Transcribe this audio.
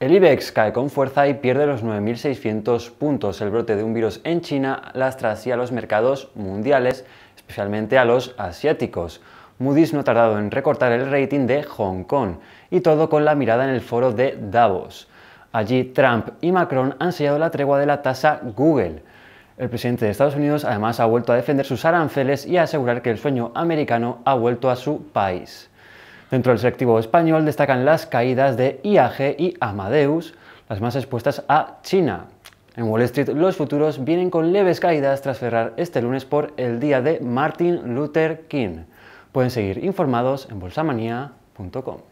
El IBEX cae con fuerza y pierde los 9.600 puntos. El brote de un virus en China lastra así a los mercados mundiales, especialmente a los asiáticos. Moody's no ha tardado en recortar el rating de Hong Kong, y todo con la mirada en el foro de Davos. Allí Trump y Macron han sellado la tregua de la tasa Google. El presidente de Estados Unidos además ha vuelto a defender sus aranceles y a asegurar que el sueño americano ha vuelto a su país. Dentro del selectivo español destacan las caídas de IAG y Amadeus, las más expuestas a China. En Wall Street los futuros vienen con leves caídas tras cerrar este lunes por el día de Martin Luther King. Pueden seguir informados en bolsamanía.com.